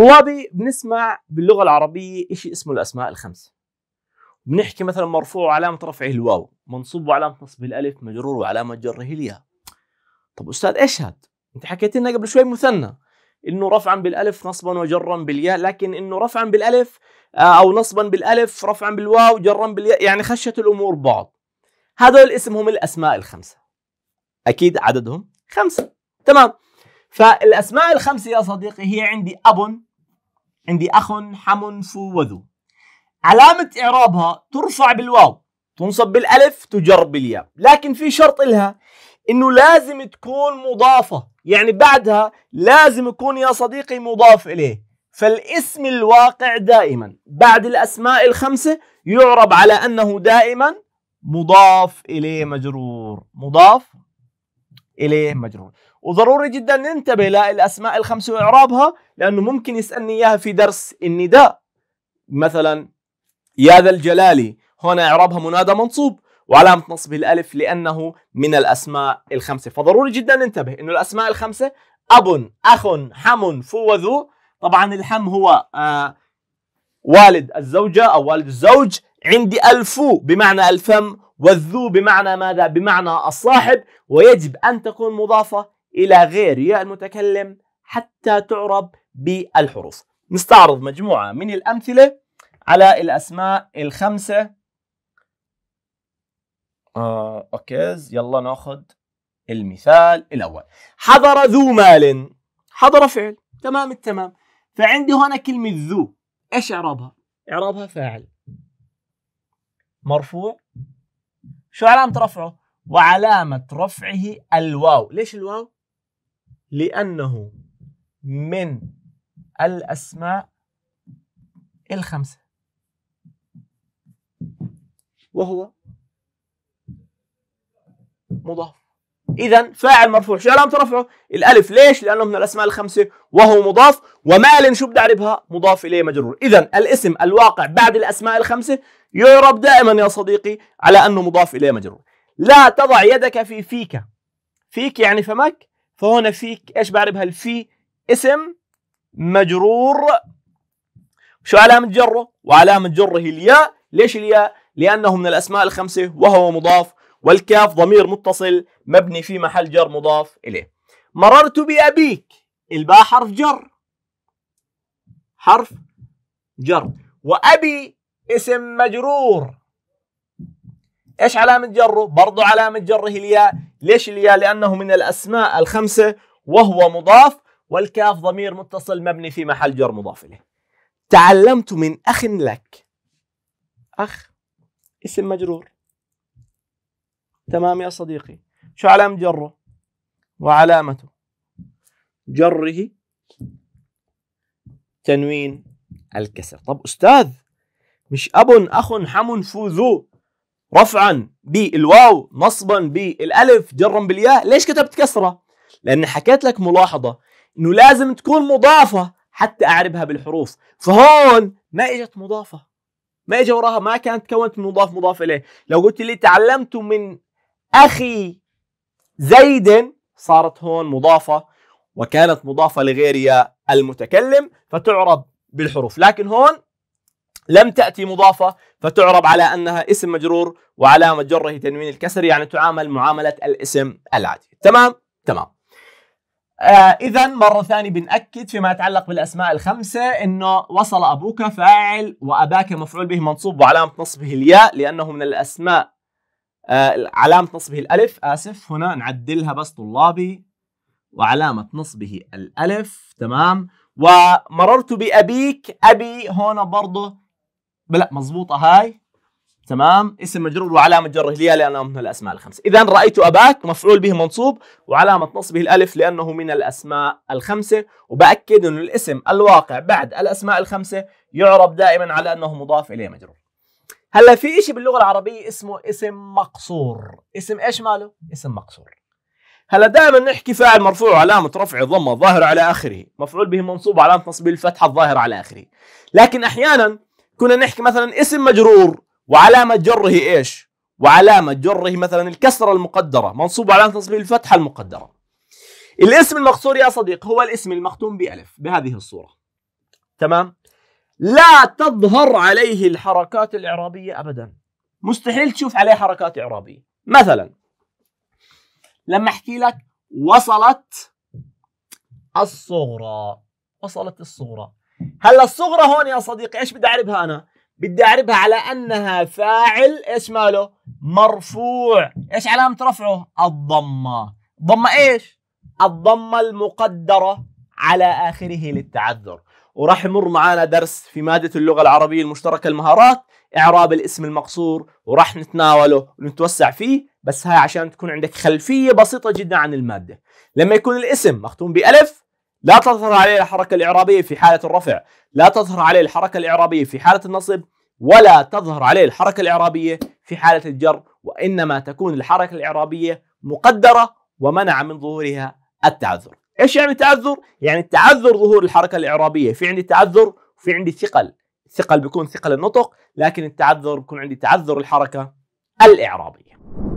طلابي بنسمع باللغه العربيه شيء اسمه الاسماء الخمسه بنحكي مثلا مرفوع وعلامة رفعه الواو منصوب وعلامة نصبه الألف مجرور وعلامة جره الياء طب أستاذ إيش هاد؟ أنت حكيت لنا قبل شوي مثنى إنه رفعا بالألف نصبا وجرا بالياء لكن إنه رفعا بالألف آه، أو نصبا بالألف رفعا بالواو جرا بالياء يعني خشت الأمور بعض هذول اسمهم هم الأسماء الخمسة أكيد عددهم خمسة تمام فالأسماء الخمسة يا صديقي هي عندي أب عندي أخ حم وذو علامة إعرابها ترفع بالواو تنصب بالألف تجر بالياء لكن في شرط إلها إنه لازم تكون مضافة يعني بعدها لازم يكون يا صديقي مضاف إليه فالاسم الواقع دائما بعد الأسماء الخمسة يعرب على أنه دائما مضاف إليه مجرور مضاف اليه مجرور وضروري جدا ننتبه للاسماء الخمسه واعرابها لانه ممكن يسالني اياها في درس النداء مثلا يا ذا الجلال هنا اعرابها منادى منصوب وعلامة نصبه الألف لأنه من الأسماء الخمسة فضروري جدا ننتبه أنه الأسماء الخمسة أب أخ حم فو وذو طبعا الحم هو آه والد الزوجة أو والد الزوج عندي الفو بمعنى الفم والذو بمعنى ماذا؟ بمعنى الصاحب ويجب أن تكون مضافة إلى غير ياء المتكلم حتى تعرب بالحروف نستعرض مجموعة من الأمثلة على الأسماء الخمسة آه، أوكي يلا نأخذ المثال الأول حضر ذو مال حضر فعل تمام التمام فعندي هنا كلمة ذو إيش إعرابها؟ إعرابها فاعل مرفوع شو علامة رفعه؟ وعلامة رفعه الواو ليش الواو؟ لأنه من الأسماء الخمسة وهو مضاف اذا فاعل مرفوع شو علامه رفعه الالف ليش لانه من الاسماء الخمسه وهو مضاف ومال شو بدي اعربها مضاف اليه مجرور اذا الاسم الواقع بعد الاسماء الخمسه يعرب دائما يا صديقي على انه مضاف اليه مجرور لا تضع يدك في فيك فيك يعني فمك فهنا فيك ايش بعربها الفي اسم مجرور شو علامة جره وعلامة جره الياء ليش الياء لأنه من الأسماء الخمسة وهو مضاف والكاف ضمير متصل مبني في محل جر مضاف إليه مررت بأبيك الباء حرف جر حرف جر وأبي اسم مجرور ايش علامة جره؟ برضو علامة جره الياء، ليش الياء؟ لأنه من الأسماء الخمسة وهو مضاف والكاف ضمير متصل مبني في محل جر مضاف إليه. تعلمت من أخ لك. أخ اسم مجرور. تمام يا صديقي شو علامة جره وعلامته جره تنوين الكسر طب أستاذ مش أب أخ حم فوذو رفعا بالواو نصبا بالالف جرا بالياء ليش كتبت كسره لان حكيت لك ملاحظه انه لازم تكون مضافه حتى اعربها بالحروف فهون ما اجت مضافه ما اجى وراها ما كانت تكونت من مضاف مضاف اليه لو قلت لي تعلمت من أخي زيد صارت هون مضافة وكانت مضافة لغير يا المتكلم فتعرب بالحروف لكن هون لم تأتي مضافة فتعرب على أنها اسم مجرور وعلامة جره تنوين الكسر يعني تعامل معاملة الاسم العادي تمام تمام آه إذا مرة ثانية بنأكد فيما يتعلق بالأسماء الخمسة إنه وصل أبوك فاعل وأباك مفعول به منصوب وعلامة نصبه الياء لأنه من الأسماء آه، علامة نصبه الألف آسف هنا نعدلها بس طلابي وعلامة نصبه الألف تمام ومررت بأبيك أبي هنا برضه بلا مضبوطة هاي تمام اسم مجرور وعلامة جره ليه لأنه من الأسماء الخمسة إذا رأيت أباك مفعول به منصوب وعلامة نصبه الألف لأنه من الأسماء الخمسة وبأكد أن الاسم الواقع بعد الأسماء الخمسة يعرب دائما على أنه مضاف إليه مجرور هلا في شيء باللغه العربيه اسمه اسم مقصور اسم ايش ماله اسم مقصور هلا دائما نحكي فاعل مرفوع علامة رفعه ضمه ظاهر على آخره مفعول به منصوب علامة نصبه الفتحة الظاهر على آخره لكن أحيانا كنا نحكي مثلا اسم مجرور وعلامة جره إيش وعلامة جره مثلا الكسرة المقدرة منصوب علامة نصبه الفتحة المقدرة الاسم المقصور يا صديق هو الاسم المختوم بألف بهذه الصورة تمام لا تظهر عليه الحركات الإعرابية أبدا مستحيل تشوف عليه حركات إعرابية مثلا لما أحكي لك وصلت الصغرى وصلت الصغرى هلا الصغرى هون يا صديقي ايش بدي اعربها انا؟ بدي اعربها على انها فاعل ايش ماله؟ مرفوع، ايش علامة رفعه؟ الضمة، ضمة ايش؟ الضمة المقدرة على اخره للتعذر، وراح يمر معانا درس في مادة اللغة العربية المشتركة المهارات إعراب الاسم المقصور وراح نتناوله ونتوسع فيه بس هاي عشان تكون عندك خلفية بسيطة جدا عن المادة لما يكون الاسم مختوم بألف لا تظهر عليه الحركة الإعرابية في حالة الرفع لا تظهر عليه الحركة الإعرابية في حالة النصب ولا تظهر عليه الحركة الإعرابية في حالة الجر وإنما تكون الحركة الإعرابية مقدرة ومنع من ظهورها التعذر ايش يعني تعذر؟ يعني تعذر ظهور الحركه الاعرابيه، في عندي تعذر وفي عندي ثقل، الثقل بيكون ثقل النطق، لكن التعذر بيكون عندي تعذر الحركه الاعرابيه.